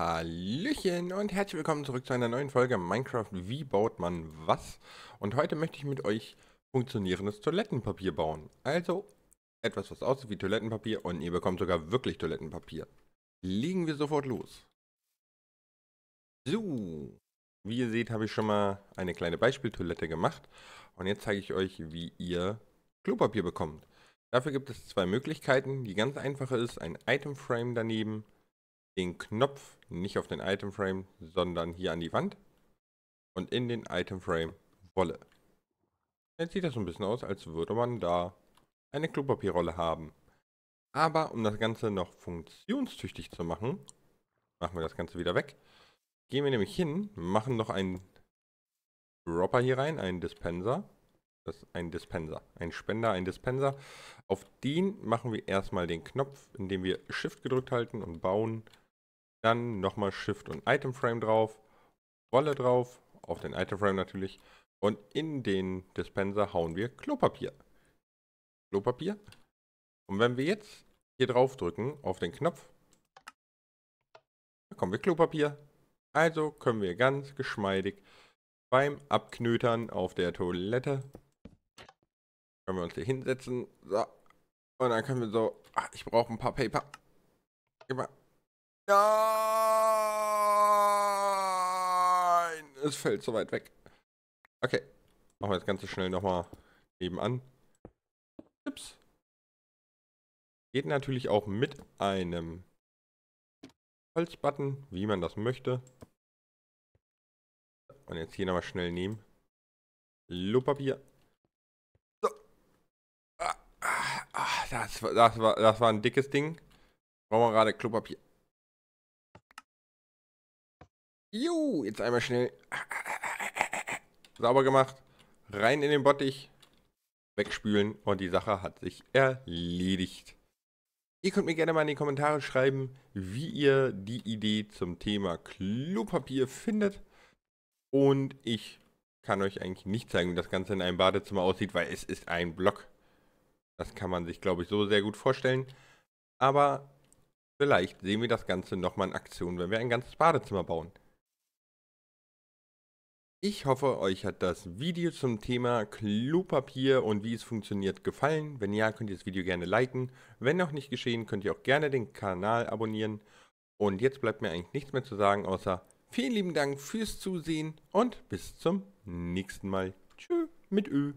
Hallöchen und herzlich willkommen zurück zu einer neuen Folge Minecraft Wie baut man was? Und heute möchte ich mit euch funktionierendes Toilettenpapier bauen. Also etwas, was aussieht wie Toilettenpapier und ihr bekommt sogar wirklich Toilettenpapier. Legen wir sofort los. So, wie ihr seht, habe ich schon mal eine kleine Beispieltoilette gemacht und jetzt zeige ich euch, wie ihr Klopapier bekommt. Dafür gibt es zwei Möglichkeiten. Die ganz einfache ist ein Itemframe daneben den Knopf nicht auf den Item Frame, sondern hier an die Wand und in den Item Frame Wolle. Jetzt sieht das so ein bisschen aus, als würde man da eine Klopapierrolle haben. Aber um das Ganze noch funktionstüchtig zu machen, machen wir das Ganze wieder weg. Gehen wir nämlich hin, machen noch einen Dropper hier rein, einen Dispenser. Das ist ein Dispenser, ein Spender, ein Dispenser. Auf den machen wir erstmal den Knopf, indem wir Shift gedrückt halten und bauen dann nochmal Shift und Item Frame drauf, Rolle drauf, auf den Item Frame natürlich. Und in den Dispenser hauen wir Klopapier. Klopapier. Und wenn wir jetzt hier drauf drücken, auf den Knopf, bekommen wir Klopapier. Also können wir ganz geschmeidig beim Abknötern auf der Toilette, können wir uns hier hinsetzen. So. Und dann können wir so, ach, ich brauche ein paar Paper. Gib mal. Nein! Es fällt so weit weg. Okay. Machen wir das Ganze schnell nochmal nebenan. Ups. Geht natürlich auch mit einem Holzbutton, wie man das möchte. Und jetzt hier nochmal schnell nehmen. Lopapier. So. Ah, ah, ah das, war, das, war, das war ein dickes Ding. Brauchen wir gerade Klopapier. Juhu, jetzt einmal schnell. Sauber gemacht. Rein in den Bottich. Wegspülen und die Sache hat sich erledigt. Ihr könnt mir gerne mal in die Kommentare schreiben, wie ihr die Idee zum Thema Klopapier findet. Und ich kann euch eigentlich nicht zeigen, wie das Ganze in einem Badezimmer aussieht, weil es ist ein Block. Das kann man sich, glaube ich, so sehr gut vorstellen. Aber vielleicht sehen wir das Ganze nochmal in Aktion, wenn wir ein ganzes Badezimmer bauen. Ich hoffe, euch hat das Video zum Thema Klopapier und wie es funktioniert gefallen. Wenn ja, könnt ihr das Video gerne liken. Wenn noch nicht geschehen, könnt ihr auch gerne den Kanal abonnieren. Und jetzt bleibt mir eigentlich nichts mehr zu sagen, außer vielen lieben Dank fürs Zusehen und bis zum nächsten Mal. Tschüss mit Ö.